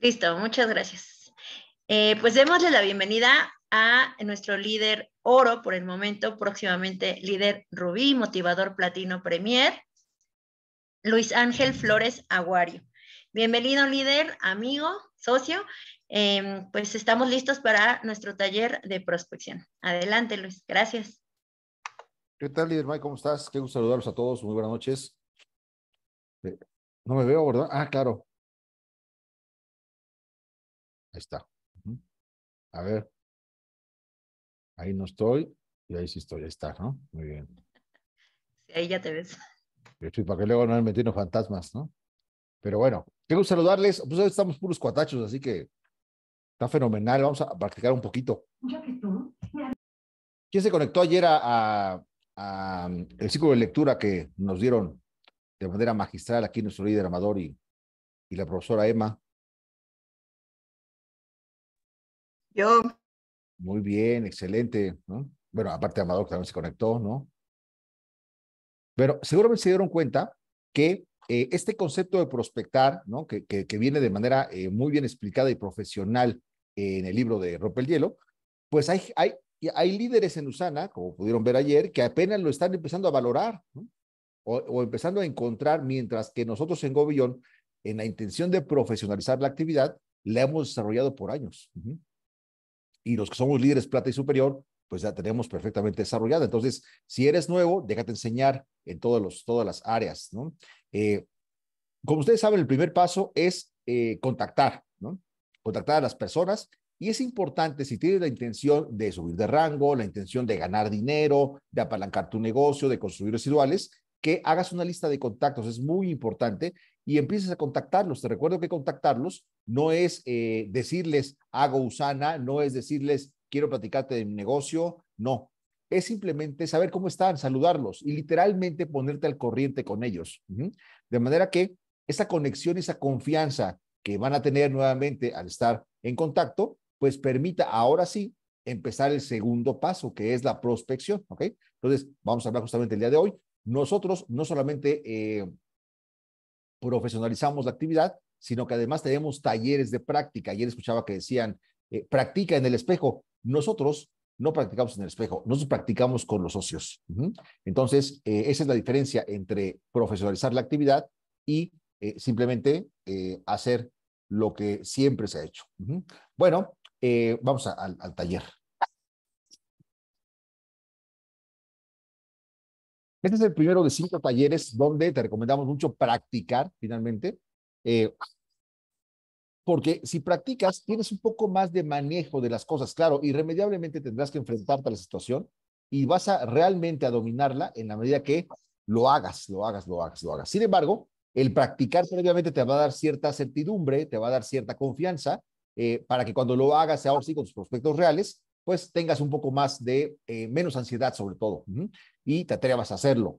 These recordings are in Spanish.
Listo, muchas gracias. Eh, pues démosle la bienvenida a nuestro líder oro por el momento, próximamente líder rubí, motivador platino premier, Luis Ángel Flores Aguario. Bienvenido líder, amigo, socio. Em, pues estamos listos para nuestro taller de prospección. Adelante Luis, gracias. ¿Qué tal líder Mike? ¿Cómo estás? Qué gusto saludarlos a todos. Muy buenas noches. Eh, no me veo, ¿verdad? Ah, claro. Ahí está. A ver. Ahí no estoy y ahí sí estoy. Ahí está, ¿no? Muy bien. ahí ya te ves. Estoy para que luego no me metiendo fantasmas, ¿no? Pero bueno, quiero saludarles. Pues estamos puros cuatachos, así que está fenomenal. Vamos a practicar un poquito. ¿Quién se conectó ayer a, el ciclo de lectura que nos dieron de manera magistral aquí nuestro líder Amador y la profesora Emma? Yo. Muy bien, excelente. Bueno, aparte Amador también se conectó, ¿no? Pero seguramente se dieron cuenta que eh, este concepto de prospectar, ¿no? que, que, viene de manera eh, muy bien explicada y profesional en el libro de Rompe el Hielo, pues hay, hay, hay líderes en USANA, como pudieron ver ayer, que apenas lo están empezando a valorar o, empezando a encontrar, mientras que nosotros en Gobillón, en la intención de profesionalizar la actividad, la hemos desarrollado por años y los que somos líderes plata y superior, pues ya tenemos perfectamente desarrollada. Entonces, si eres nuevo, déjate enseñar en todos los, todas las áreas, ¿no? Eh, como ustedes saben, el primer paso es eh, contactar, ¿no? Contactar a las personas y es importante si tienes la intención de subir de rango, la intención de ganar dinero, de apalancar tu negocio, de construir residuales, que hagas una lista de contactos. Es muy importante y empiezas a contactarlos. Te recuerdo que contactarlos no es eh, decirles hago usana, no es decirles quiero platicarte de mi negocio, no. Es simplemente saber cómo están, saludarlos y literalmente ponerte al corriente con ellos. De manera que esa conexión, esa confianza que van a tener nuevamente al estar en contacto, pues permita ahora sí empezar el segundo paso, que es la prospección. ¿Ok? Entonces, vamos a hablar justamente el día de hoy. Nosotros no solamente eh, profesionalizamos la actividad, sino que además tenemos talleres de práctica. Ayer escuchaba que decían, eh, practica en el espejo. Nosotros no practicamos en el espejo, nosotros practicamos con los socios. Entonces, eh, esa es la diferencia entre profesionalizar la actividad y eh, simplemente hacer lo que siempre se ha hecho. Bueno, vamos al taller. Este es el primero de cinco talleres donde te recomendamos mucho practicar finalmente. Eh, porque si practicas, tienes un poco más de manejo de las cosas, claro, irremediablemente tendrás que enfrentarte a la situación y vas a realmente a dominarla en la medida que lo hagas, lo hagas, lo hagas, lo hagas. Sin embargo, el practicar previamente te va a dar cierta certidumbre, te va a dar cierta confianza eh, para que cuando lo hagas, ahora sí, con tus prospectos reales, pues tengas un poco más de eh, menos ansiedad sobre todo. Uh y te atrevas a hacerlo.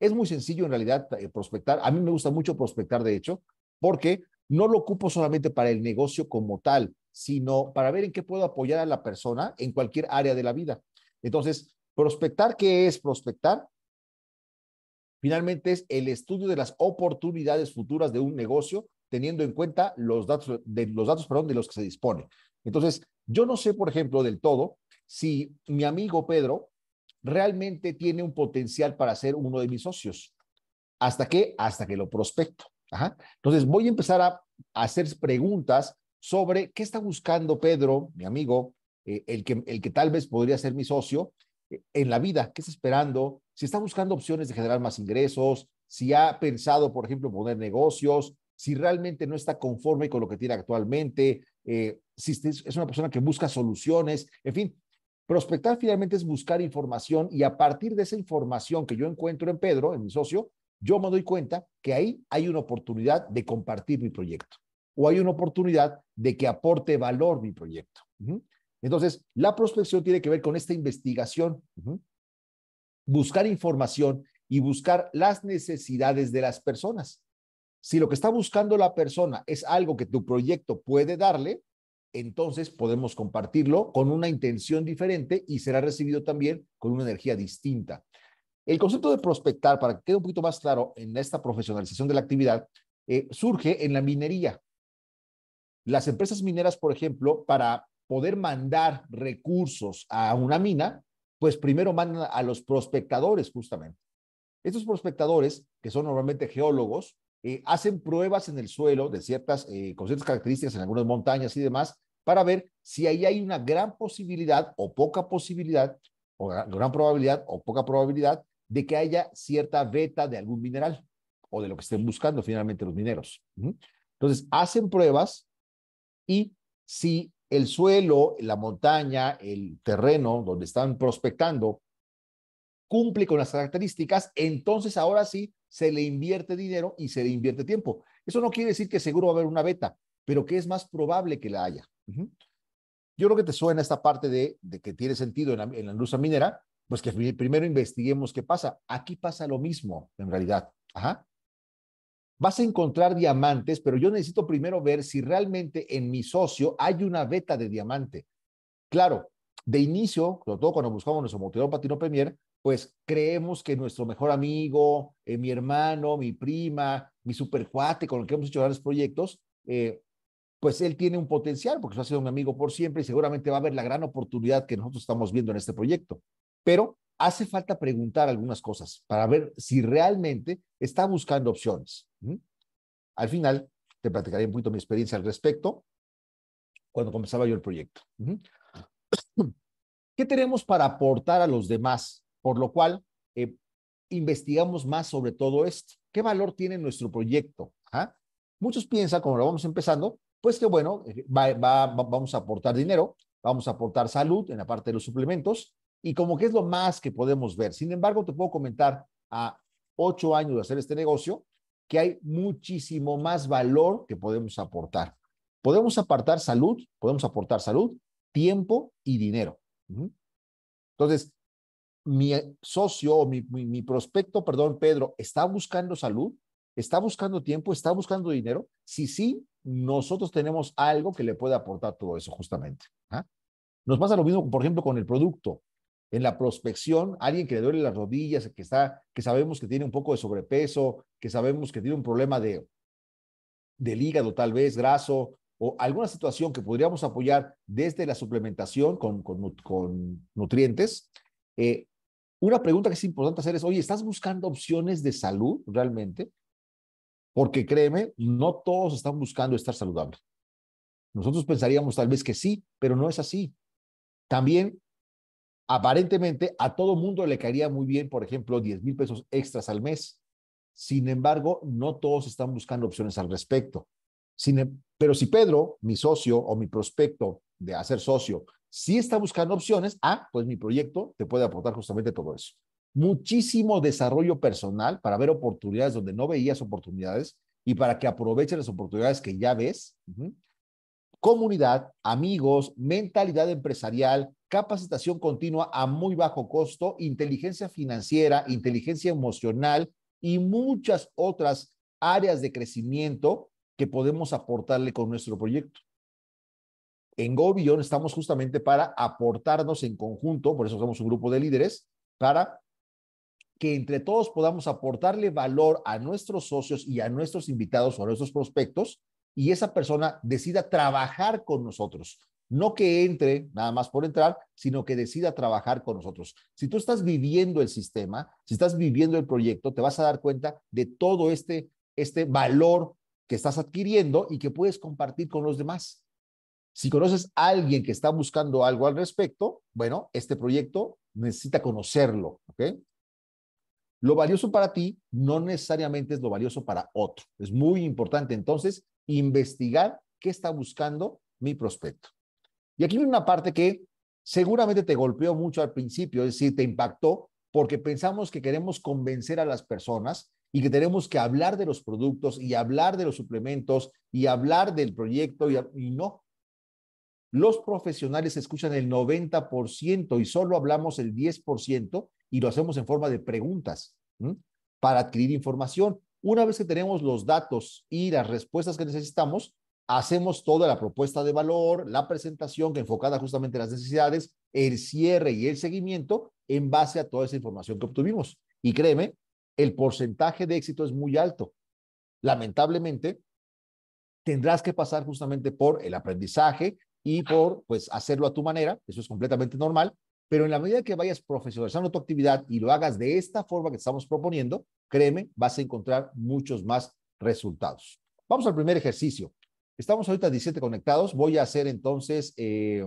Es muy sencillo en realidad eh, prospectar. A mí me gusta mucho prospectar, de hecho, porque no lo ocupo solamente para el negocio como tal, sino para ver en qué puedo apoyar a la persona en cualquier área de la vida. Entonces, prospectar, ¿qué es prospectar? Finalmente es el estudio de las oportunidades futuras de un negocio teniendo en cuenta los datos, de, los datos perdón, de los que se dispone. Entonces, yo no sé, por ejemplo, del todo si mi amigo Pedro realmente tiene un potencial para ser uno de mis socios. ¿Hasta qué? Hasta que lo prospecto. Entonces voy a empezar a, hacer preguntas sobre qué está buscando Pedro, mi amigo, eh, el, que, el que tal vez podría ser mi socio eh, en la vida, qué está esperando, si está buscando opciones de generar más ingresos, si ha pensado, por ejemplo, poner negocios, si realmente no está conforme con lo que tiene actualmente, eh, si es una persona que busca soluciones, en fin, Prospectar finalmente es buscar información y a partir de esa información que yo encuentro en Pedro, en mi socio, yo me doy cuenta que ahí hay una oportunidad de compartir mi proyecto o hay una oportunidad de que aporte valor mi proyecto. Entonces, la prospección tiene que ver con esta investigación, buscar información y buscar las necesidades de las personas. Si lo que está buscando la persona es algo que tu proyecto puede darle, entonces podemos compartirlo con una intención diferente y será recibido también con una energía distinta. El concepto de prospectar, para que quede un poquito más claro en esta profesionalización de la actividad, eh, surge en la minería. Las empresas mineras, por ejemplo, para poder mandar recursos a una mina, pues primero mandan a los prospectadores justamente. Estos prospectadores, que son normalmente geólogos, eh, hacen pruebas en el suelo de ciertas, eh, con ciertas características en algunas montañas y demás, para ver si ahí hay una gran posibilidad o poca posibilidad, o gran probabilidad o poca probabilidad de que haya cierta beta de algún mineral o de lo que estén buscando finalmente los mineros. Entonces, hacen pruebas y si el suelo, la montaña, el terreno donde están prospectando cumple con las características, entonces ahora sí se le invierte dinero y se le invierte tiempo. Eso no quiere decir que seguro va a haber una beta, pero que es más probable que la haya. Yo creo que te suena esta parte de, que tiene sentido en la, en minera, pues que primero investiguemos qué pasa. Aquí pasa lo mismo, en realidad. Ajá. Vas a encontrar diamantes, pero yo necesito primero ver si realmente en mi socio hay una beta de diamante. Claro, de inicio, sobre todo cuando buscamos nuestro motivador Patino Premier, pues creemos que nuestro mejor amigo, eh, mi hermano, mi prima, mi supercuate con el que hemos hecho grandes proyectos, eh, pues él tiene un potencial, porque eso ha sido un amigo por siempre y seguramente va a ver la gran oportunidad que nosotros estamos viendo en este proyecto. Pero hace falta preguntar algunas cosas para ver si realmente está buscando opciones. Al final, te platicaré un poquito mi experiencia al respecto cuando comenzaba yo el proyecto. ¿Qué tenemos para aportar a los demás? Por lo cual, eh, investigamos más sobre todo esto. ¿Qué valor tiene nuestro proyecto? ¿Ah? Muchos piensan, como lo vamos empezando, pues que bueno, eh, vamos a aportar dinero, vamos a aportar salud en la parte de los suplementos y como que es lo más que podemos ver. Sin embargo, te puedo comentar a ocho años de hacer este negocio que hay muchísimo más valor que podemos aportar. Podemos apartar salud, podemos aportar salud, tiempo y dinero. Entonces, mi socio, mi prospecto, perdón, Pedro, está buscando salud, ¿Está buscando tiempo? ¿Está buscando dinero? Si sí, nosotros tenemos algo que le puede aportar todo eso justamente. ¿ah? Nos pasa lo mismo, por ejemplo, con el producto. En la prospección, alguien que le duele las rodillas, que, está, que sabemos que tiene un poco de sobrepeso, que sabemos que tiene un problema de, del hígado tal vez, graso, o alguna situación que podríamos apoyar desde la suplementación con, con, nutrientes, eh, una pregunta que es importante hacer es, oye, ¿estás buscando opciones de salud realmente? Porque créeme, no todos están buscando estar saludables. Nosotros pensaríamos tal vez que sí, pero no es así. También, aparentemente, a todo mundo le caería muy bien, por ejemplo, 10 mil pesos extras al mes. Sin embargo, no todos están buscando opciones al respecto. Em, pero si Pedro, mi socio o mi prospecto de hacer socio, sí está buscando opciones, ah, pues mi proyecto te puede aportar justamente todo eso muchísimo desarrollo personal para ver oportunidades donde no veías oportunidades y para que aproveches las oportunidades que ya ves. Comunidad, amigos, mentalidad empresarial, capacitación continua a muy bajo costo, inteligencia financiera, inteligencia emocional y muchas otras áreas de crecimiento que podemos aportarle con nuestro proyecto. En GoBion estamos justamente para aportarnos en conjunto, por eso somos un grupo de líderes, para que entre todos podamos aportarle valor a nuestros socios y a nuestros invitados o a nuestros prospectos y esa persona decida trabajar con nosotros. No que entre nada más por entrar, sino que decida trabajar con nosotros. Si tú estás viviendo el sistema, si estás viviendo el proyecto, te vas a dar cuenta de todo este, este valor que estás adquiriendo y que puedes compartir con los demás. Si conoces a alguien que está buscando algo al respecto, bueno, este proyecto necesita conocerlo, ¿ok? Lo valioso para ti no necesariamente es lo valioso para otro. Es muy importante entonces investigar qué está buscando mi prospecto. Y aquí viene una parte que seguramente te golpeó mucho al principio, es decir, te impactó porque pensamos que queremos convencer a las personas y que tenemos que hablar de los productos y hablar de los suplementos y hablar del proyecto y, y no. Los profesionales escuchan el 90% y solo hablamos el 10% y lo hacemos en forma de preguntas para adquirir información. Una vez que tenemos los datos y las respuestas que necesitamos, hacemos toda la propuesta de valor, la presentación que enfocada justamente en las necesidades, el cierre y el seguimiento en base a toda esa información que obtuvimos. Y créeme, el porcentaje de éxito es muy alto. Lamentablemente, tendrás que pasar justamente por el aprendizaje y por pues hacerlo a tu manera, eso es completamente normal, pero en la medida que vayas profesionalizando tu actividad y lo hagas de esta forma que estamos proponiendo, créeme, vas a encontrar muchos más resultados. Vamos al primer ejercicio. Estamos ahorita 17 conectados. Voy a hacer entonces eh,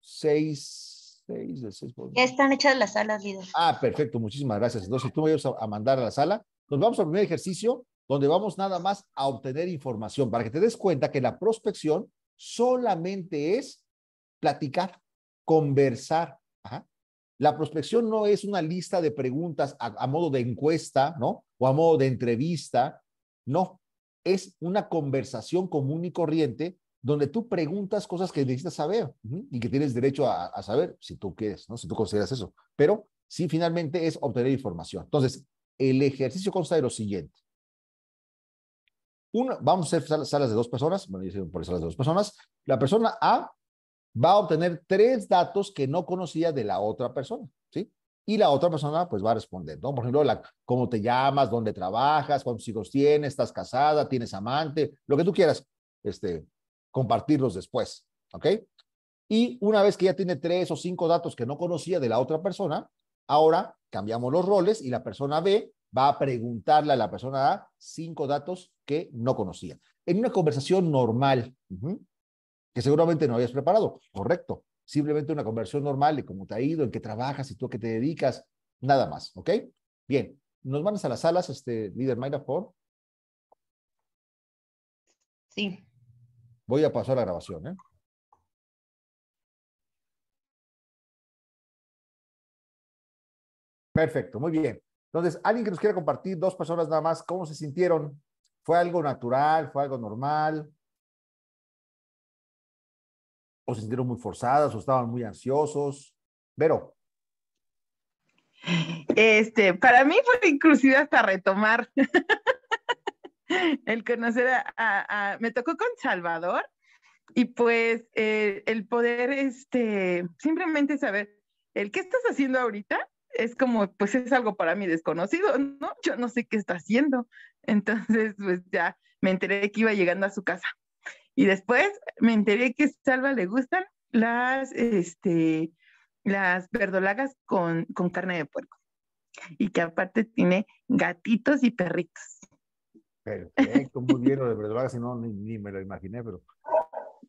seis, seis, seis. Ya están hechas las salas, líder. Ah, perfecto. Muchísimas gracias. Entonces tú me vas a mandar a la sala. Nos vamos al primer ejercicio donde vamos nada más a obtener información para que te des cuenta que la prospección solamente es platicar conversar. La prospección no es una lista de preguntas a, modo de encuesta, ¿no? O a modo de entrevista. No, es una conversación común y corriente donde tú preguntas cosas que necesitas saber y que tienes derecho a, saber si tú quieres, ¿no? Si tú consideras eso. Pero sí, finalmente es obtener información. Entonces, el ejercicio consta de lo siguiente. Uno, vamos a hacer salas de dos personas, bueno, yo por salas de dos personas. La persona A va a obtener tres datos que no conocía de la otra persona, ¿sí? Y la otra persona pues va a responder, ¿no? Por ejemplo, cómo te llamas, dónde trabajas, cuántos hijos tienes, estás casada, tienes amante, lo que tú quieras, este, compartirlos después, ¿ok? Y una vez que ya tiene tres o cinco datos que no conocía de la otra persona, ahora cambiamos los roles y la persona B va a preguntarle a la persona A cinco datos que no conocía. En una conversación normal, que seguramente no habías preparado. Correcto. Simplemente una conversión normal de cómo te ha ido, en qué trabajas y tú a qué te dedicas, nada más, ¿ok? Bien, nos mandas a las salas, este líder Mayra, por. Sí. Voy a pasar a la grabación, ¿eh? Perfecto, muy bien. Entonces, alguien que nos quiera compartir, dos personas nada más, ¿cómo se sintieron? ¿Fue algo natural? ¿Fue algo normal? o se sintieron muy forzadas o estaban muy ansiosos? pero Este, para mí fue inclusive hasta retomar el conocer a, me tocó con Salvador y pues eh, el poder, este, simplemente saber, el qué estás haciendo ahorita es como, pues es algo para mí desconocido, ¿no? Yo no sé qué está haciendo. Entonces, pues ya me enteré que iba llegando a su casa y después me enteré que a Salva le gustan las, este, las verdolagas con, carne de puerco. Y que aparte tiene gatitos y perritos. Perfecto, muy bien lo de verdolagas, no, ni, ni me lo imaginé, pero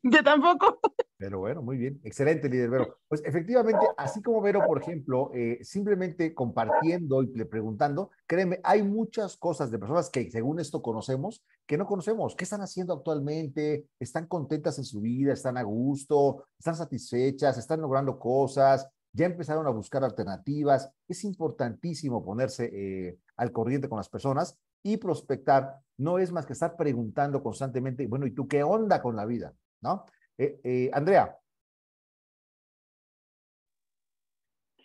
yo tampoco. Pero bueno, muy bien. Excelente, líder Vero. Pues efectivamente, así como Vero, por ejemplo, eh, simplemente compartiendo y preguntando, créeme, hay muchas cosas de personas que según esto conocemos, que no conocemos. ¿Qué están haciendo actualmente? ¿Están contentas en su vida? ¿Están a gusto? ¿Están satisfechas? ¿Están logrando cosas? ¿Ya empezaron a buscar alternativas? Es importantísimo ponerse eh, al corriente con las personas y prospectar. No es más que estar preguntando constantemente, bueno, ¿y tú qué onda con la vida? ¿No? Eh, eh, Andrea.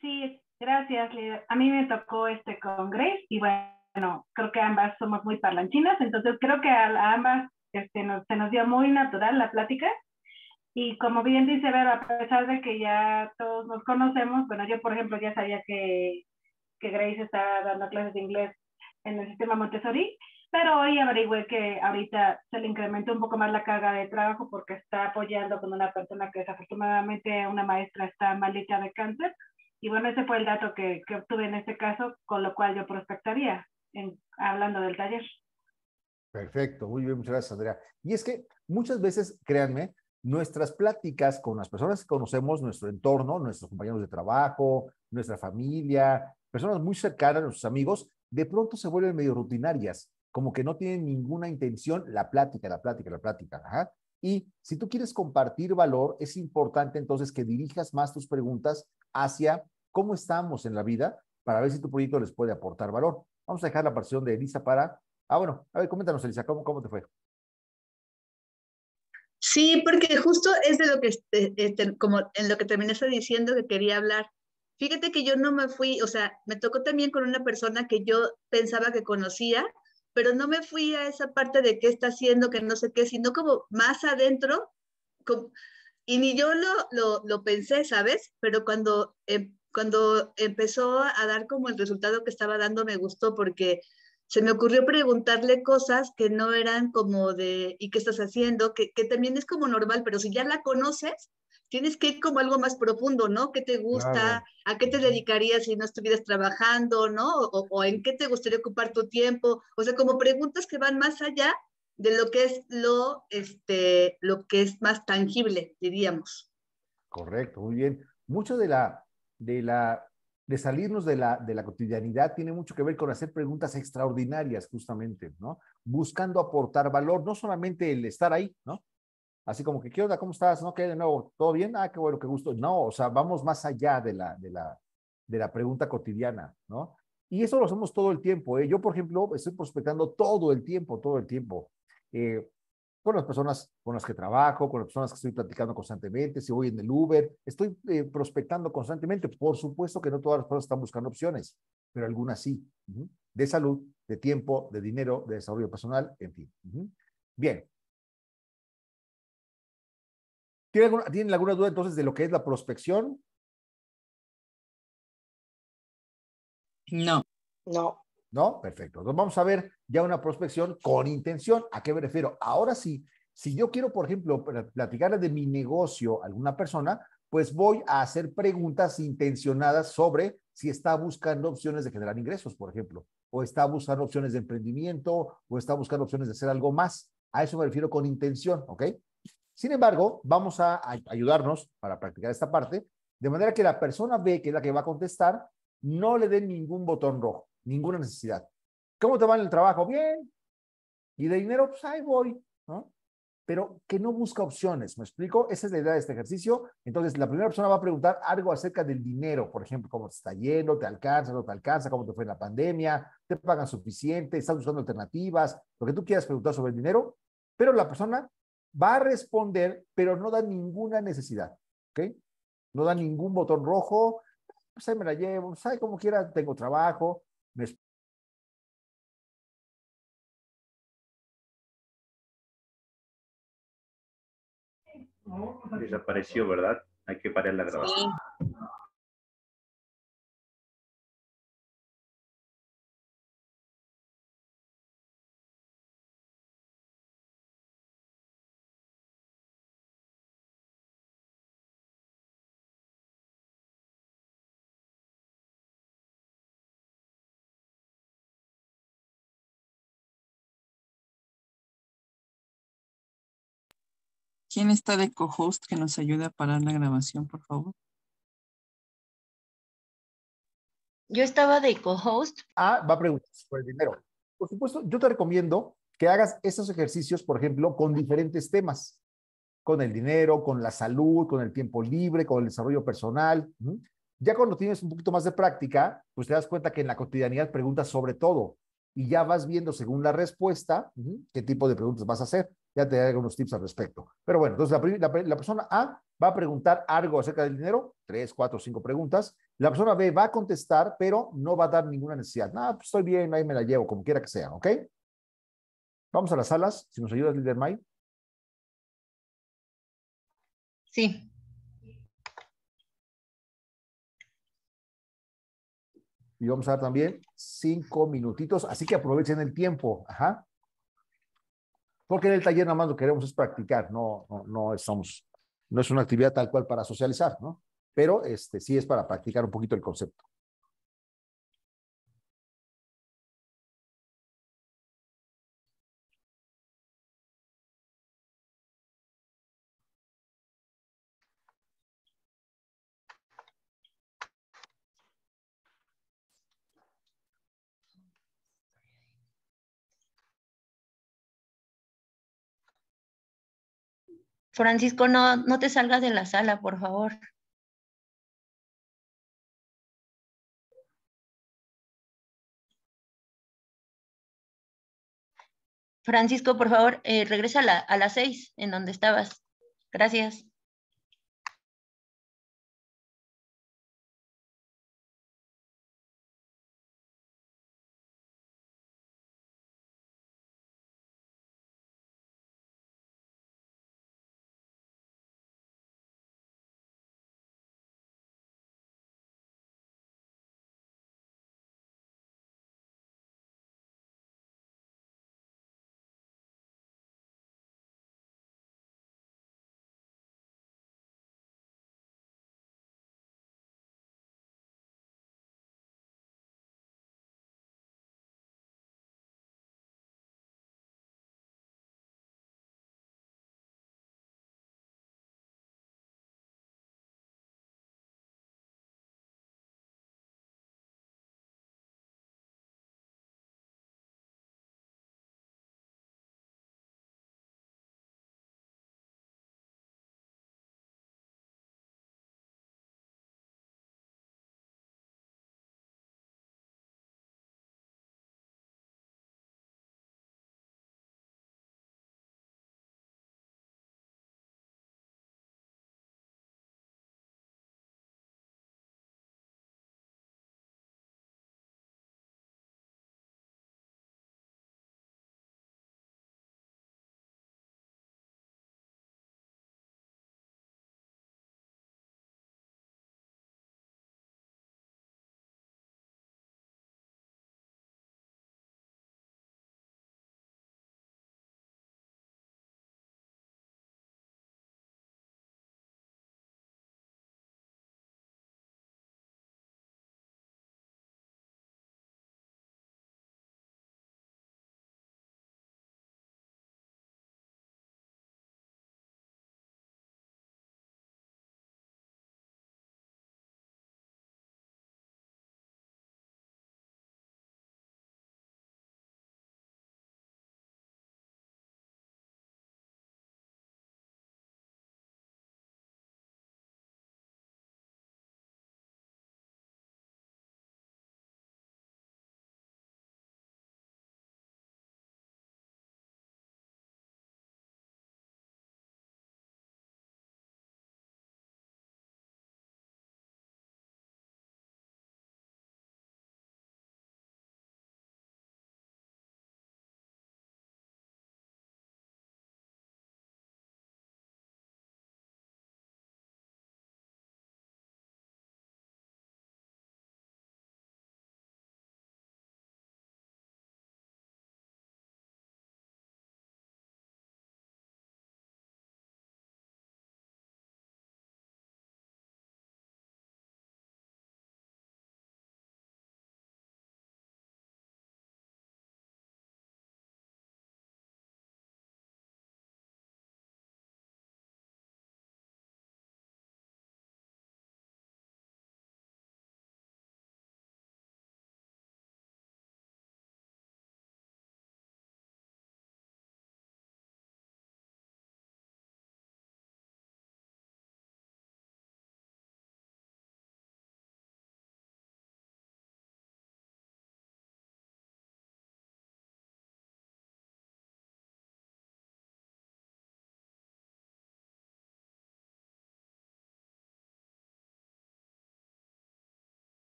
Sí, gracias. A mí me tocó este con Grace y bueno, creo que ambas somos muy parlanchinas, entonces creo que a, ambas este, se nos dio muy natural la plática. Y como bien dice Vero, a pesar de que ya todos nos conocemos, bueno, yo por ejemplo ya sabía que, que Grace está dando clases de inglés en el sistema Montessori, pero hoy averigüé que ahorita se le incrementó un poco más la carga de trabajo porque está apoyando con una persona que desafortunadamente una maestra está maldita de cáncer. Y bueno, ese fue el dato que, que obtuve en este caso, con lo cual yo prospectaría en, hablando del taller. Perfecto, muy bien, muchas gracias, Andrea. Y es que muchas veces, créanme, nuestras pláticas con las personas que conocemos, nuestro entorno, nuestros compañeros de trabajo, nuestra familia, personas muy cercanas, nuestros amigos, de pronto se vuelven medio rutinarias como que no tienen ninguna intención, la plática, la plática, la plática. Y si tú quieres compartir valor, es importante entonces que dirijas más tus preguntas hacia cómo estamos en la vida para ver si tu proyecto les puede aportar valor. Vamos a dejar la aparición de Elisa para... Ah, bueno, a ver, coméntanos, Elisa, ¿cómo, cómo te fue? Sí, porque justo es de lo que, este, como en lo que terminaste diciendo que quería hablar. Fíjate que yo no me fui, o sea, me tocó también con una persona que yo pensaba que conocía, pero no me fui a esa parte de qué está haciendo, que no sé qué, sino como más adentro, y ni yo lo, lo, pensé, ¿sabes? Pero cuando, em, cuando empezó a dar como el resultado que estaba dando, me gustó porque se me ocurrió preguntarle cosas que no eran como de, ¿y qué estás haciendo? Que, que también es como normal, pero si ya la conoces, tienes que ir como algo más profundo, ¿no? ¿Qué te gusta? ¿A qué te dedicarías si no estuvieras trabajando, ¿no? O, o, en qué te gustaría ocupar tu tiempo. O sea, como preguntas que van más allá de lo que es lo, este, lo que es más tangible, diríamos. Correcto, muy bien. Mucho de la, de la, de salirnos de la, de la cotidianidad tiene mucho que ver con hacer preguntas extraordinarias, justamente, ¿no? Buscando aportar valor, no solamente el estar ahí, ¿no? así como que, ¿qué onda? ¿Cómo estás? ¿No? ¿Qué de nuevo? ¿Todo bien? Ah, qué bueno, qué gusto. No, o sea, vamos más allá de la, de la, de la pregunta cotidiana, ¿no? Y eso lo hacemos todo el tiempo. ¿eh? Yo, por ejemplo, estoy prospectando todo el tiempo, todo el tiempo. Eh, con las personas con las que trabajo, con las personas que estoy platicando constantemente, si voy en el Uber, estoy eh, prospectando constantemente. Por supuesto que no todas las personas están buscando opciones, pero algunas sí. De salud, de tiempo, de dinero, de desarrollo personal, en fin. Bien, ¿Tienen alguna, duda entonces de lo que es la prospección? No. No. No, perfecto. Entonces vamos a ver ya una prospección con intención. ¿A qué me refiero? Ahora sí, si yo quiero, por ejemplo, platicar de mi negocio a alguna persona, pues voy a hacer preguntas intencionadas sobre si está buscando opciones de generar ingresos, por ejemplo, o está buscando opciones de emprendimiento, o está buscando opciones de hacer algo más. A eso me refiero con intención, ¿ok? Sin embargo, vamos a ayudarnos para practicar esta parte, de manera que la persona B, que es la que va a contestar, no le den ningún botón rojo, ninguna necesidad. ¿Cómo te va en el trabajo? Bien. ¿Y de dinero? Pues ahí voy, ¿no? Pero que no busca opciones, ¿me explico? Esa es la idea de este ejercicio. Entonces, la primera persona va a preguntar algo acerca del dinero, por ejemplo, cómo te está yendo, te alcanza, no te alcanza, cómo te fue en la pandemia, te pagan suficiente, estás buscando alternativas, lo que tú quieras preguntar sobre el dinero, pero la persona va a responder, pero no da ninguna necesidad, ¿ok? No da ningún botón rojo, pues ahí me la llevo, sabe pues, ahí como quiera, tengo trabajo, Desapareció, ¿verdad? Hay que parar la grabación. ¿Quién está de co-host que nos ayude a parar la grabación, por favor? Yo estaba de co-host. Ah, va a preguntar por el dinero. Por supuesto, yo te recomiendo que hagas esos ejercicios, por ejemplo, con diferentes temas, con el dinero, con la salud, con el tiempo libre, con el desarrollo personal. Ya cuando tienes un poquito más de práctica, pues te das cuenta que en la cotidianidad preguntas sobre todo y ya vas viendo según la respuesta qué tipo de preguntas vas a hacer ya te daré algunos tips al respecto. Pero bueno, entonces la, persona A va a preguntar algo acerca del dinero, tres, cuatro, cinco preguntas. La persona B va a contestar, pero no va a dar ninguna necesidad. Nada, ah, pues, estoy bien, ahí me la llevo, como quiera que sea, ¿ok? Vamos a las salas, si nos ayudas, líder May. Sí. Y vamos a dar también cinco minutitos, así que aprovechen el tiempo. Ajá porque en el taller nada más lo queremos es practicar, no, no, no es una actividad tal cual para socializar, ¿no? Pero este, sí es para practicar un poquito el concepto. Francisco, no, no te salgas de la sala, por favor. Francisco, por favor, eh, regresa a, a las seis en donde estabas. Gracias.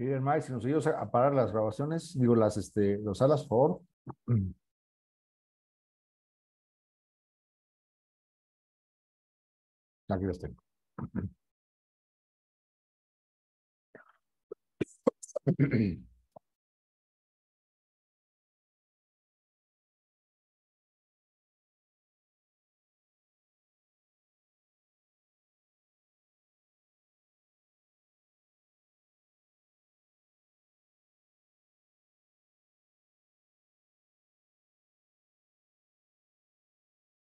Líder Mike, si nos ayudas a parar las grabaciones, digo, las, este, los alas, por favor. Aquí las tengo.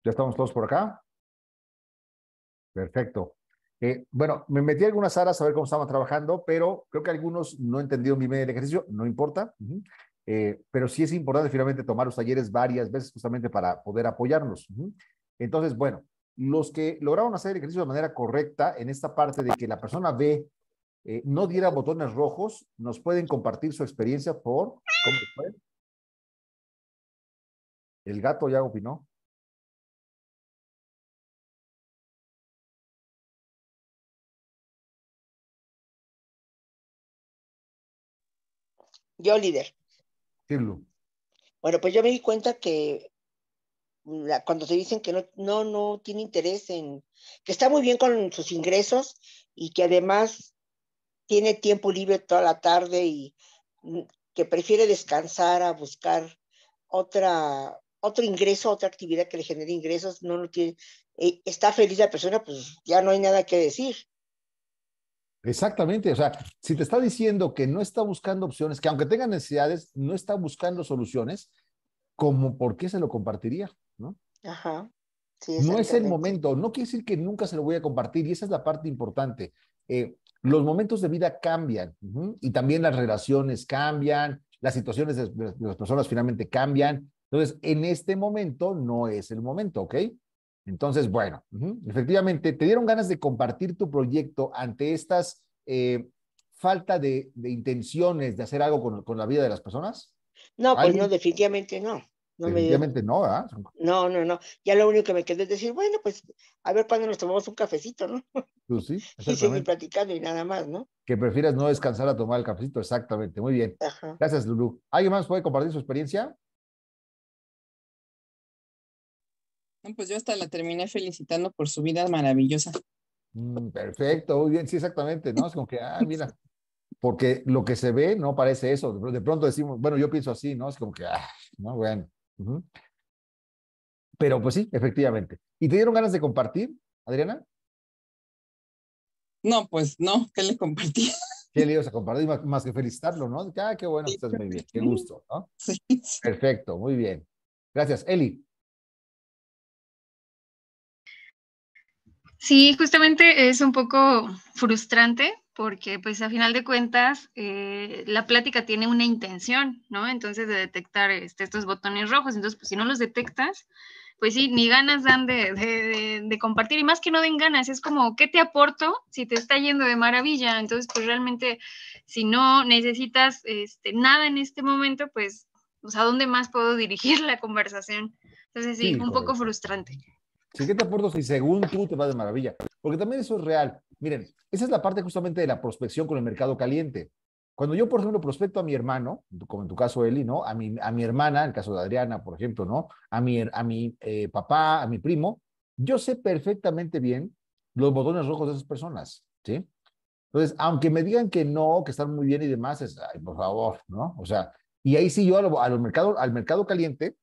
¿Ya estamos todos por acá? Perfecto. Eh, bueno, me metí algunas horas a ver cómo estaban trabajando, pero creo que algunos no entendieron mi medio del ejercicio, no importa. Eh, pero sí es importante finalmente tomar los talleres varias veces justamente para poder apoyarnos. Entonces, bueno, los que lograron hacer el ejercicio de manera correcta en esta parte de que la persona ve eh, no diera botones rojos, nos pueden compartir su experiencia por... ¿cómo fue? El gato ya opinó. Yo líder. Bueno, pues yo me di cuenta que cuando te dicen que no, no, no tiene interés en, que está muy bien con sus ingresos y que además tiene tiempo libre toda la tarde y que prefiere descansar a buscar otra, otro ingreso, otra actividad que le genere ingresos, no, lo tiene, eh, está feliz la persona, pues ya no hay nada que decir. Exactamente, o sea, si te está diciendo que no está buscando opciones, que aunque tenga necesidades, no está buscando soluciones, ¿cómo, ¿por qué se lo compartiría? ¿no? Ajá. no es el momento, no quiere decir que nunca se lo voy a compartir y esa es la parte importante. Eh, los momentos de vida cambian y también las relaciones cambian, las situaciones de, las personas finalmente cambian. Entonces, en este momento no es el momento, ¿ok? Entonces, bueno, efectivamente, ¿te dieron ganas de compartir tu proyecto ante estas eh, falta de, intenciones de hacer algo con, la vida de las personas? No, pues no, definitivamente no. definitivamente no, ¿verdad? No, no, no. Ya lo único que me quedé es decir, bueno, pues a ver cuándo nos tomamos un cafecito, ¿no? Pues sí, y seguir platicando y nada más, ¿no? Que prefieras no descansar a tomar el cafecito, exactamente. Muy bien. Gracias, Lulu. ¿Alguien más puede compartir su experiencia? pues yo hasta la terminé felicitando por su vida maravillosa. Mm, perfecto, muy bien, sí, exactamente, ¿no? Es como que, ah, mira, porque lo que se ve no parece eso. De pronto decimos, bueno, yo pienso así, ¿no? Es como que, ah, no, bueno. Pero pues sí, efectivamente. ¿Y te dieron ganas de compartir, Adriana? No, pues no, ¿qué le compartí? ¿Qué le ibas a compartir más que felicitarlo, no? Ah, qué bueno, estás muy bien, qué gusto, ¿no? Sí. Perfecto, muy bien. Gracias, Eli. Sí, justamente es un poco frustrante porque pues a final de cuentas eh, la plática tiene una intención, ¿no? Entonces de detectar este, estos botones rojos, entonces pues si no los detectas, pues sí, ni ganas dan de, compartir y más que no den ganas, es como, ¿qué te aporto si te está yendo de maravilla? Entonces pues realmente si no necesitas este, nada en este momento, pues, ¿a dónde más puedo dirigir la conversación? Entonces sí, un poco frustrante. Si te aporto si según tú te va de maravilla, porque también eso es real. Miren, esa es la parte justamente de la prospección con el mercado caliente. Cuando yo, por ejemplo, prospecto a mi hermano, como en tu caso Eli, ¿no? A mi, a mi hermana, en el caso de Adriana, por ejemplo, ¿no? A mi, a mi eh, papá, a mi primo, yo sé perfectamente bien los botones rojos de esas personas, ¿sí? Entonces, aunque me digan que no, que están muy bien y demás, es, por favor, ¿no? O sea, y ahí sí yo a los al mercado caliente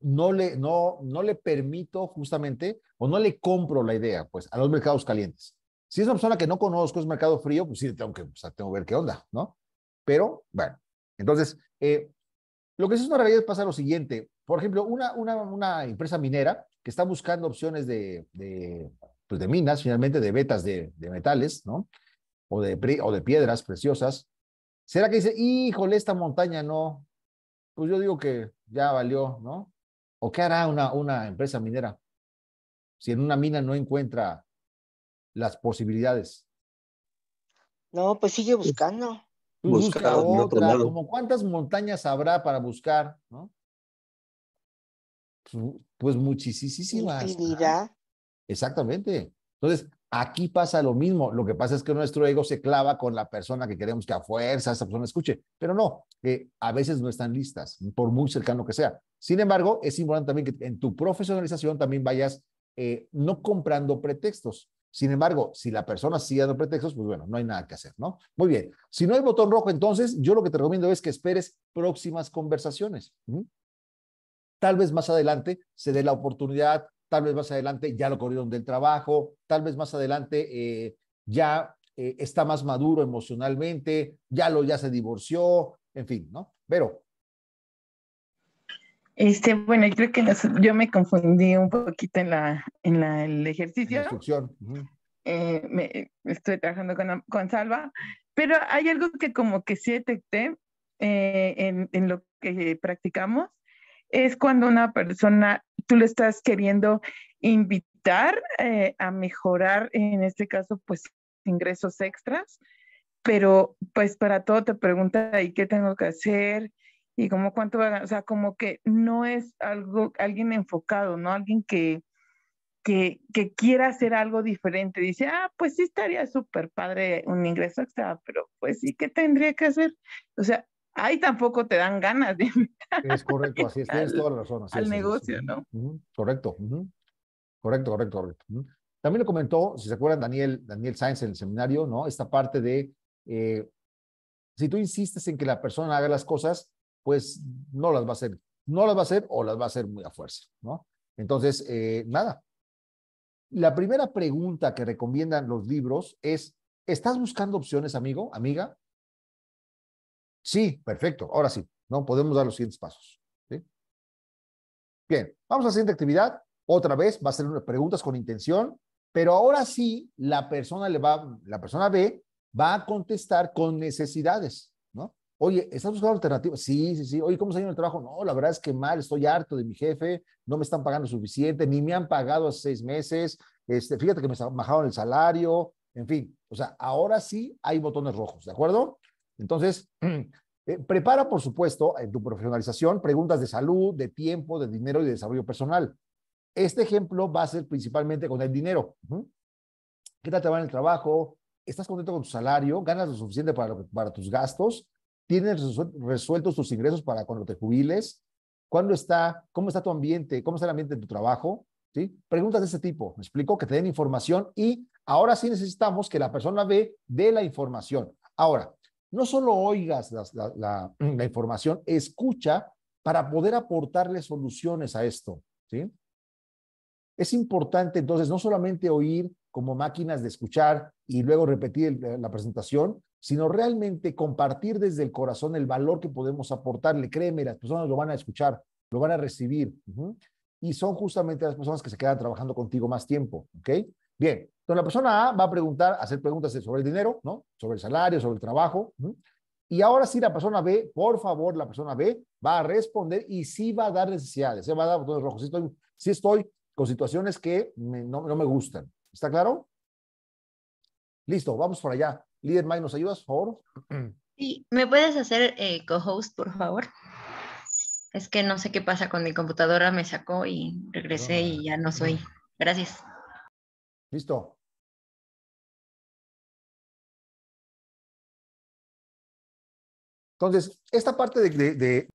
no le, no, no le permito justamente o no le compro la idea, pues, a los mercados calientes. Si es una persona que no conozco, es mercado frío, pues sí, tengo que, o sea, tengo que ver qué onda, ¿no? Pero, bueno, entonces, eh, lo que es una realidad pasar lo siguiente. Por ejemplo, una, una, empresa minera que está buscando opciones de, pues, de, minas, finalmente de vetas de, de metales, ¿no? O de, o de piedras preciosas. ¿Será que dice, híjole, esta montaña no? Pues yo digo que ya valió, ¿no? ¿O qué hará una, una empresa minera si en una mina no encuentra las posibilidades? No, pues sigue buscando. busca, otra, como cuántas montañas habrá para buscar, ¿no? Pues, pues muchísimas. Exactamente. Entonces, Aquí pasa lo mismo, lo que pasa es que nuestro ego se clava con la persona que queremos que a fuerza esa persona escuche, pero no, que eh, a veces no están listas, por muy cercano que sea. Sin embargo, es importante también que en tu profesionalización también vayas eh, no comprando pretextos. Sin embargo, si la persona sigue dando pretextos, pues bueno, no hay nada que hacer, ¿no? Muy bien. Si no hay botón rojo, entonces yo lo que te recomiendo es que esperes próximas conversaciones. Tal vez más adelante se dé la oportunidad tal vez más adelante ya lo corrieron del trabajo, tal vez más adelante eh, ya eh, está más maduro emocionalmente, ya lo ya se divorció, en fin, ¿no? Pero. Este, bueno, creo que yo me confundí un poquito en la, en la el ejercicio. La instrucción. Eh, estoy trabajando con, con Salva, pero hay algo que como que sí detecté en, en lo que practicamos, es cuando una persona tú le estás queriendo invitar eh, a mejorar, en este caso, pues ingresos extras, pero pues para todo te pregunta, ¿y qué tengo que hacer? ¿Y cómo cuánto va a ganar? O sea, como que no es algo, alguien enfocado, ¿no? Alguien que, que, quiera hacer algo diferente. Dice, ah, pues sí estaría súper padre un ingreso extra, pero pues sí, ¿qué tendría que hacer? O sea, ahí tampoco te dan ganas Es correcto, así es, tienes toda la razón. al negocio, ¿no? Correcto, correcto, correcto, correcto. También lo comentó, si se acuerdan, Daniel, Daniel en el seminario, ¿no? Esta parte de, eh, si tú insistes en que la persona haga las cosas, pues no las va a hacer, no las va a hacer o las va a hacer muy a fuerza, ¿no? Entonces, eh, nada. La primera pregunta que recomiendan los libros es, ¿estás buscando opciones, amigo, amiga? Sí, perfecto, ahora sí, ¿no? Podemos dar los siguientes pasos. Bien, vamos a la siguiente actividad. Otra vez va a ser preguntas con intención, pero ahora sí la persona le va, la persona B va a contestar con necesidades, ¿no? Oye, ¿estás buscando alternativas? Sí, sí, sí. Oye, ¿cómo se ha el trabajo? No, la verdad es que mal, estoy harto de mi jefe, no me están pagando suficiente, ni me han pagado hace seis meses, este, fíjate que me bajaron el salario, en fin. O sea, ahora sí hay botones rojos, ¿de acuerdo? Entonces, eh, prepara, por supuesto, en tu profesionalización preguntas de salud, de tiempo, de dinero y de desarrollo personal. Este ejemplo va a ser principalmente con el dinero. ¿Qué tal te va en el trabajo? ¿Estás contento con tu salario? ¿Ganas lo suficiente para, para tus gastos? ¿Tienes resueltos tus ingresos para cuando te jubiles? ¿Cuándo está? ¿Cómo está tu ambiente? ¿Cómo está el ambiente de tu trabajo? ¿Sí? Preguntas de ese tipo, me explico, que te den información y ahora sí necesitamos que la persona ve de la información. Ahora, no solo oigas la, información, escucha para poder aportarle soluciones a esto. ¿sí? Es importante entonces no solamente oír como máquinas de escuchar y luego repetir la presentación, sino realmente compartir desde el corazón el valor que podemos aportarle. Créeme, las personas lo van a escuchar, lo van a recibir. Y son justamente las personas que se quedan trabajando contigo más tiempo, ¿ok? Bien, entonces la persona A va a preguntar, hacer preguntas sobre el dinero, ¿no? Sobre el salario, sobre el trabajo. Y ahora sí la persona B, por favor, la persona B va a responder y sí va a dar necesidades, se ¿eh? va a dar botones rojos. Sí estoy, con situaciones que no, me gustan. ¿Está claro? Listo, vamos por allá. Líder Mike, ¿nos ayudas, por favor? Sí, ¿me puedes hacer eh, co-host, por favor? Es que no sé qué pasa con mi computadora, me sacó y regresé y ya no soy. Gracias. Listo. Entonces, esta parte de,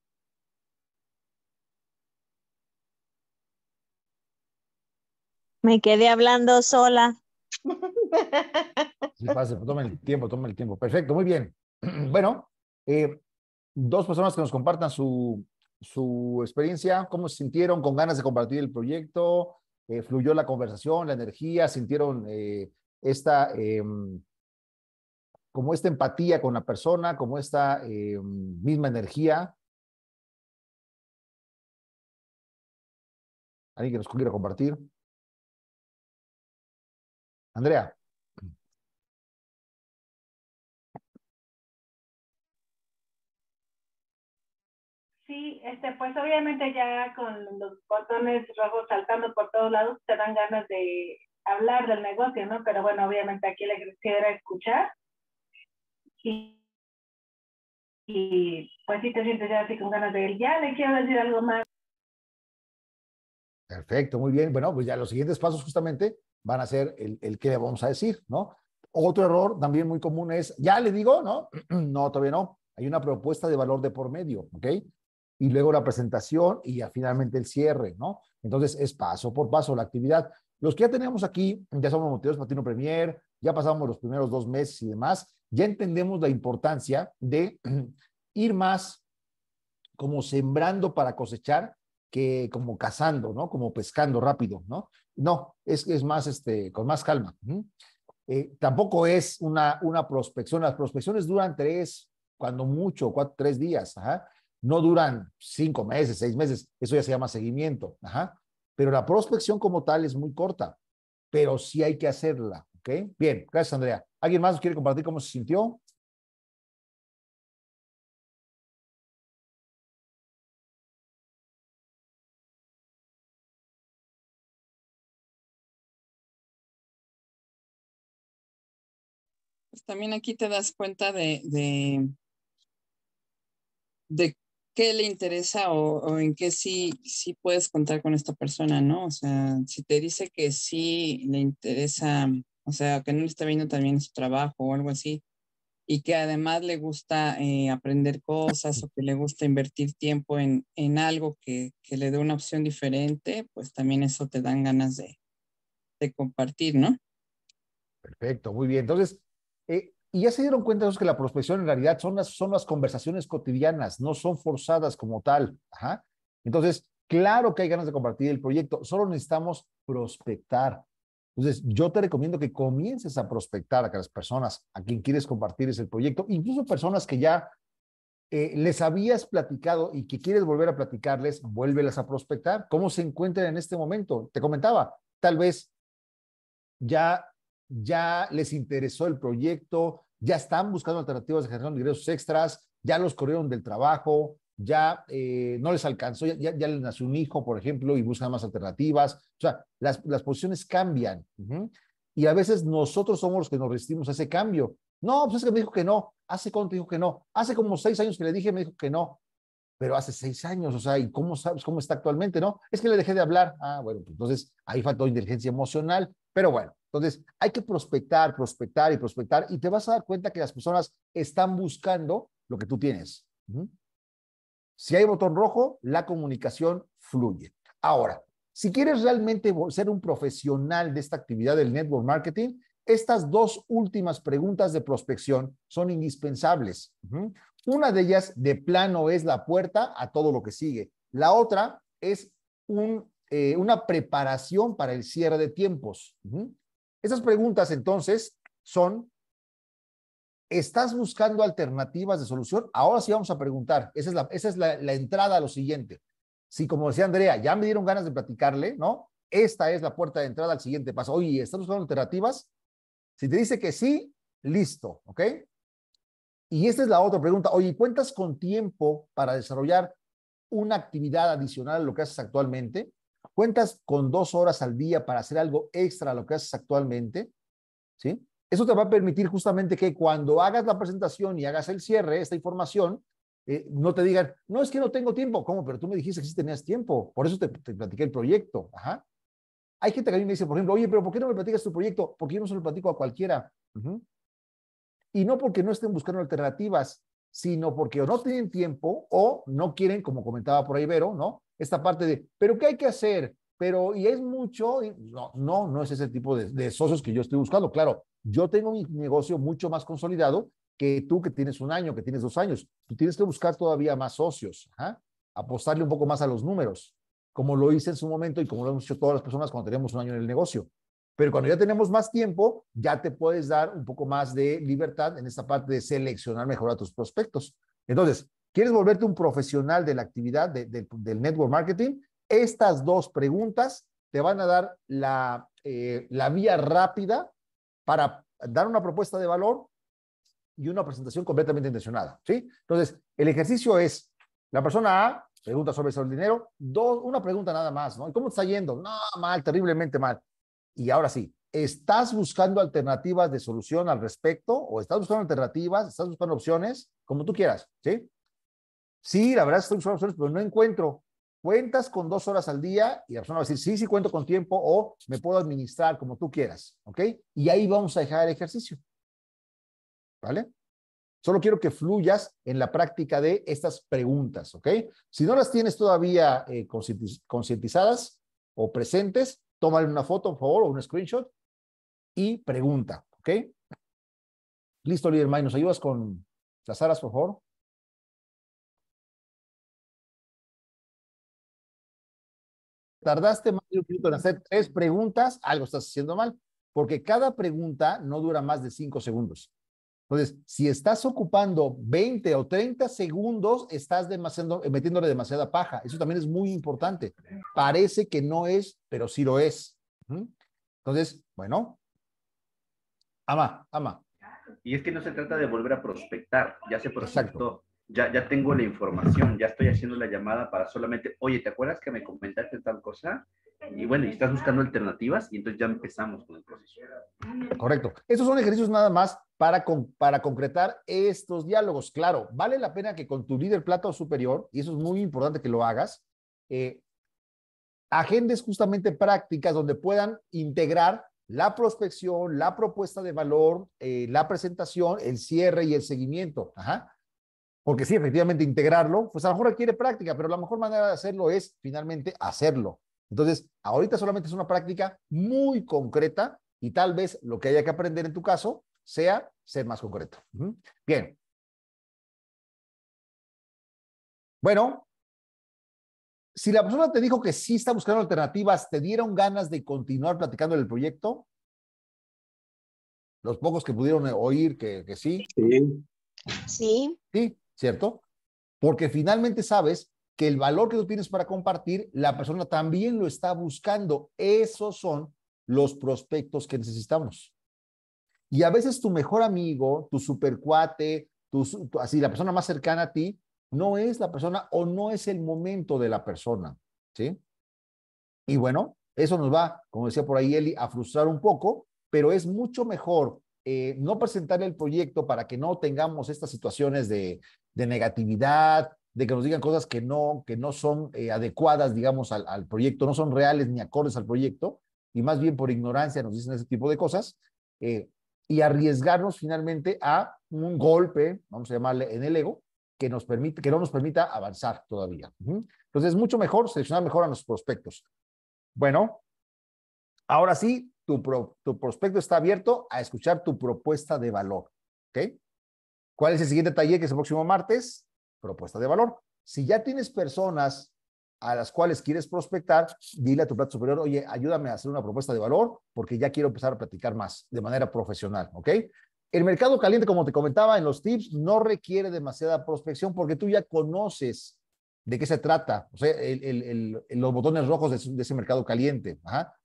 Me quedé hablando sola. Sí, el tiempo, tome el tiempo. Perfecto, muy bien. Bueno, eh, dos personas que nos compartan su, su experiencia, cómo se sintieron con ganas de compartir el proyecto, eh, fluyó la conversación, la energía, sintieron eh, esta, em, como esta empatía con la persona, como esta em, misma energía. ¿Alguien que nos quiera compartir? Andrea. Sí, este, pues obviamente ya con los botones rojos saltando por todos lados te dan ganas de hablar del negocio, ¿no? Pero bueno, obviamente aquí le quisiera escuchar y, pues si te sientes ya así con ganas de él. Ya le quiero decir algo más. Perfecto, muy bien. Bueno, pues ya los siguientes pasos justamente van a ser el, el que le vamos a decir, ¿no? Otro error también muy común es, ya le digo, ¿no? No, todavía no. Hay una propuesta de valor de por medio, ¿ok? y luego la presentación y finalmente el cierre, ¿no? Entonces es paso por paso la actividad. Los que ya tenemos aquí, ya somos motivos Patino Premier, ya pasamos los primeros dos meses y demás, ya entendemos la importancia de ir más como sembrando para cosechar que como cazando, ¿no? Como pescando rápido, ¿no? No, es, es más, este, con más calma. Eh, tampoco es una, una prospección, las prospecciones duran tres, cuando mucho, cuatro, tres días. Ajá no duran cinco meses, seis meses, eso ya se llama seguimiento. Pero la prospección como tal es muy corta, pero sí hay que hacerla. ¿ok? Bien, gracias Andrea. ¿Alguien más quiere compartir cómo se sintió? Pues también aquí te das cuenta de, de, de qué le interesa o, en qué sí, sí puedes contar con esta persona, ¿no? O sea, si te dice que sí le interesa, o sea, que no le está viendo también su trabajo o algo así, y que además le gusta eh, aprender cosas o que le gusta invertir tiempo en, en algo que, le dé una opción diferente, pues también eso te dan ganas de, de compartir, ¿no? Perfecto, muy bien. Entonces, eh, y ya se dieron cuenta de que la prospección en realidad son las, son las conversaciones cotidianas, no son forzadas como tal. Entonces, claro que hay ganas de compartir el proyecto, solo necesitamos prospectar. Entonces, yo te recomiendo que comiences a prospectar a las personas a quien quieres compartir ese proyecto, incluso personas que ya eh, les habías platicado y que quieres volver a platicarles, vuélvelas a prospectar. ¿Cómo se encuentran en este momento? Te comentaba, tal vez ya ya les interesó el proyecto, ya están buscando alternativas de generación de ingresos extras, ya los corrieron del trabajo, ya eh, no les alcanzó, ya, ya, les nació un hijo, por ejemplo, y buscan más alternativas. O sea, las, posiciones cambian. Y a veces nosotros somos los que nos resistimos a ese cambio. No, pues es que me dijo que no. Hace cuánto dijo que no. Hace como seis años que le dije, me dijo que no. Pero hace seis años, o sea, ¿y cómo sabes cómo está actualmente? No, es que le dejé de hablar. Ah, bueno, pues entonces ahí faltó inteligencia emocional. Pero bueno, entonces hay que prospectar, prospectar y prospectar y te vas a dar cuenta que las personas están buscando lo que tú tienes. Si hay botón rojo, la comunicación fluye. Ahora, si quieres realmente ser un profesional de esta actividad del network marketing, estas dos últimas preguntas de prospección son indispensables. Una de ellas de plano es la puerta a todo lo que sigue. La otra es un eh, una preparación para el cierre de tiempos. Esas preguntas entonces son, ¿estás buscando alternativas de solución? Ahora sí vamos a preguntar, esa es la, la entrada a lo siguiente. Si como decía Andrea, ya me dieron ganas de platicarle, ¿no? Esta es la puerta de entrada al siguiente paso. Oye, ¿estás buscando alternativas? Si te dice que sí, listo, ¿ok? Y esta es la otra pregunta. Oye, ¿cuentas con tiempo para desarrollar una actividad adicional a lo que haces actualmente? cuentas con dos horas al día para hacer algo extra a lo que haces actualmente, ¿sí? Eso te va a permitir justamente que cuando hagas la presentación y hagas el cierre, esta información, eh, no te digan, no es que no tengo tiempo, ¿cómo? Pero tú me dijiste que sí tenías tiempo, por eso te, te platiqué el proyecto, ajá. Hay gente que a mí me dice, por ejemplo, oye, pero ¿por qué no me platicas tu proyecto? Porque yo no se lo platico a cualquiera. Y no porque no estén buscando alternativas, sino porque o no tienen tiempo o no quieren, como comentaba por ahí Vero, ¿no? esta parte de, pero ¿qué hay que hacer? Pero, y es mucho, no, no, es ese tipo de, socios que yo estoy buscando. Claro, yo tengo mi negocio mucho más consolidado que tú que tienes un año, que tienes dos años. Tú tienes que buscar todavía más socios, ¿ah? apostarle un poco más a los números, como lo hice en su momento y como lo han hecho todas las personas cuando tenemos un año en el negocio. Pero cuando ya tenemos más tiempo, ya te puedes dar un poco más de libertad en esta parte de seleccionar mejor a tus prospectos. Entonces, ¿Quieres volverte un profesional de la actividad del network marketing? Estas dos preguntas te van a dar eh, la, vía rápida para dar una propuesta de valor y una presentación completamente intencionada. ¿sí? Entonces, el ejercicio es, la persona A pregunta sobre, el dinero, dos, una pregunta nada más, ¿no? cómo está yendo? No, mal, terriblemente mal. Y ahora sí, ¿estás buscando alternativas de solución al respecto? ¿O estás buscando alternativas? ¿Estás buscando opciones? Como tú quieras, ¿sí? sí, la verdad estoy usando pero no encuentro. Cuentas con dos horas al día y la persona va a decir, sí, sí cuento con tiempo o me puedo administrar como tú quieras, ¿ok? Y ahí vamos a dejar el ejercicio, ¿vale? Solo quiero que fluyas en la práctica de estas preguntas, ¿ok? Si no las tienes todavía eh, concientizadas o presentes, tómale una foto, por favor, o un screenshot y pregunta, ¿ok? Listo, líder May, ¿nos ayudas con las aras, por favor? tardaste más de un minuto en hacer tres preguntas, algo estás haciendo mal, porque cada pregunta no dura más de cinco segundos. Entonces, si estás ocupando 20 o 30 segundos, estás demasiado, eh, metiéndole demasiada paja. Eso también es muy importante. Parece que no es, pero sí lo es. ¿Mm? Entonces, bueno, ama, ama. Y es que no se trata de volver a prospectar, ya se prospectó ya, ya tengo la información, ya estoy haciendo la llamada para solamente, oye, ¿te acuerdas que me comentaste tal cosa? Y bueno, y estás buscando alternativas y entonces ya empezamos con el proceso. Correcto. Estos son ejercicios nada más para, para concretar estos diálogos. Claro, vale la pena que con tu líder plato superior, y eso es muy importante que lo hagas, eh, agendes justamente prácticas donde puedan integrar la prospección, la propuesta de valor, eh, la presentación, el cierre y el seguimiento. Ajá. Porque sí, efectivamente, integrarlo, pues a lo mejor requiere práctica, pero la mejor manera de hacerlo es finalmente hacerlo. Entonces, ahorita solamente es una práctica muy concreta y tal vez lo que haya que aprender en tu caso sea ser más concreto. Bien. Bueno, si la persona te dijo que sí está buscando alternativas, ¿te dieron ganas de continuar platicando el proyecto? Los pocos que pudieron eh, oír que, Sí. Sí. Sí. ¿cierto? Porque finalmente sabes que el valor que tú tienes para compartir, la persona también lo está buscando. Esos son los prospectos que necesitamos. Y a veces tu mejor amigo, tu supercuate, tu, así la persona más cercana a ti, no es la persona o no es el momento de la persona, ¿sí? Y bueno, eso nos va, como decía por ahí Eli, a frustrar un poco, pero es mucho mejor eh, no presentar el proyecto para que no tengamos estas situaciones de, negatividad, de que nos digan cosas que no, que no son eh, adecuadas, digamos, al, proyecto, no son reales ni acordes al proyecto, y más bien por ignorancia nos dicen ese tipo de cosas, eh, y arriesgarnos finalmente a un golpe, vamos a llamarle, en el ego, que, nos permite, que no nos permita avanzar todavía. Entonces, es mucho mejor seleccionar mejor a los prospectos. Bueno, ahora sí, tu, prospecto está abierto a escuchar tu propuesta de valor. ¿Cuál es el siguiente taller que es el próximo martes? Propuesta de valor. Si ya tienes personas a las cuales quieres prospectar, dile a tu plato superior, oye, ayúdame a hacer una propuesta de valor porque ya quiero empezar a platicar más de manera profesional, El mercado caliente, como te comentaba en los tips, no requiere demasiada prospección porque tú ya conoces de qué se trata, o sea, los botones rojos de, ese mercado caliente,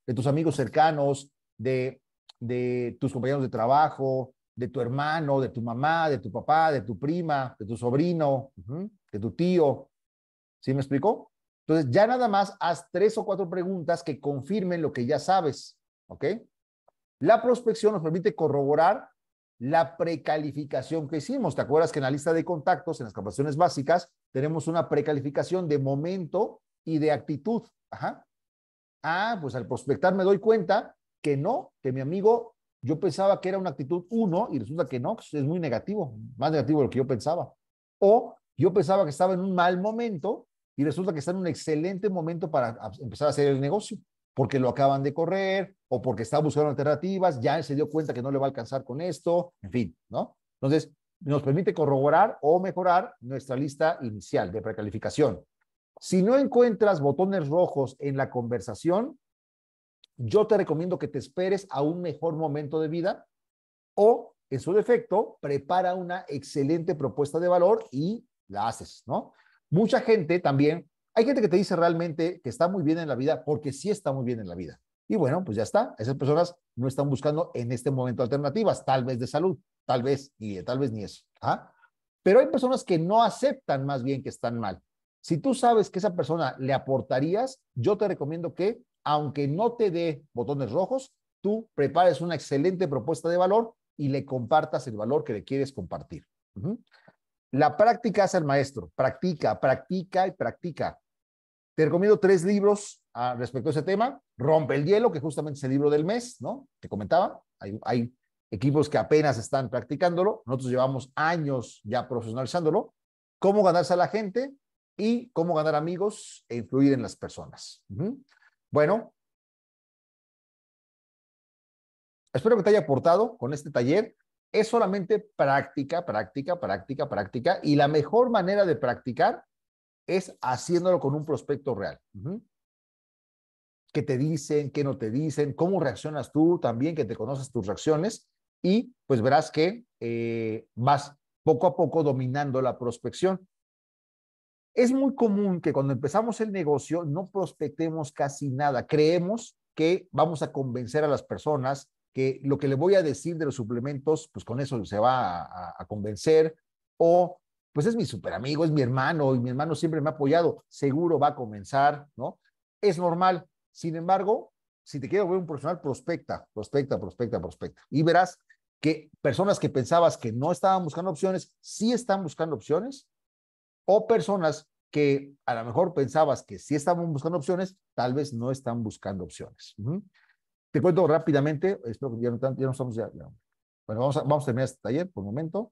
de tus amigos cercanos, de, de tus compañeros de trabajo, de tu hermano, de tu mamá, de tu papá, de tu prima, de tu sobrino, de tu tío. ¿Sí me explicó? Entonces, ya nada más haz tres o cuatro preguntas que confirmen lo que ya sabes, ¿ok? La prospección nos permite corroborar la precalificación que hicimos. ¿Te acuerdas que en la lista de contactos, en las capacitaciones básicas, tenemos una precalificación de momento y de actitud? Ajá. Ah, pues al prospectar me doy cuenta que no, que mi amigo, yo pensaba que era una actitud uno y resulta que no, pues es muy negativo, más negativo de lo que yo pensaba. O yo pensaba que estaba en un mal momento y resulta que está en un excelente momento para ah, empezar a hacer el negocio porque lo acaban de correr o porque está buscando alternativas, ya se dio cuenta que no le va a alcanzar con esto, en fin, ¿no? Entonces, nos permite corroborar o mejorar nuestra lista inicial de precalificación. Si no encuentras botones rojos en la conversación, yo te recomiendo que te esperes a un mejor momento de vida o, en su defecto, prepara una excelente propuesta de valor y la haces, ¿no? Mucha gente también hay gente que te dice realmente que está muy bien en la vida porque sí está muy bien en la vida. Y bueno, pues ya está. Esas personas no están buscando en este momento alternativas, tal vez de salud, tal vez, y tal vez ni eso. ¿ah? Pero hay personas que no aceptan más bien que están mal. Si tú sabes que esa persona le aportarías, yo te recomiendo que, aunque no te dé botones rojos, tú prepares una excelente propuesta de valor y le compartas el valor que le quieres compartir. La práctica hace al maestro. Practica, practica y practica. Te recomiendo tres libros ah, respecto a ese tema. Rompe el hielo, que justamente es el libro del mes, ¿no? Te comentaba, hay, equipos que apenas están practicándolo, nosotros llevamos años ya profesionalizándolo. Cómo ganarse a la gente y cómo ganar amigos e influir en las personas. Bueno, espero que te haya aportado con este taller. Es solamente práctica, práctica, práctica, práctica. Y la mejor manera de practicar es haciéndolo con un prospecto real. ¿Qué te dicen? ¿Qué no te dicen? ¿Cómo reaccionas tú también? Que te conoces tus reacciones y pues verás que eh, vas poco a poco dominando la prospección. Es muy común que cuando empezamos el negocio no prospectemos casi nada. Creemos que vamos a convencer a las personas que lo que le voy a decir de los suplementos, pues con eso se va a convencer o pues es mi super amigo, es mi hermano y mi hermano siempre me ha apoyado, seguro va a comenzar, ¿no? Es normal. Sin embargo, si te quiero ver un profesional, prospecta, prospecta, prospecta, prospecta. Y verás que personas que pensabas que no estaban buscando opciones, sí están buscando opciones, o personas que a lo mejor pensabas que sí estaban buscando opciones, tal vez no están buscando opciones. Te cuento rápidamente, espero que ya no, estamos ya, Bueno, vamos a, vamos a terminar este taller por un momento.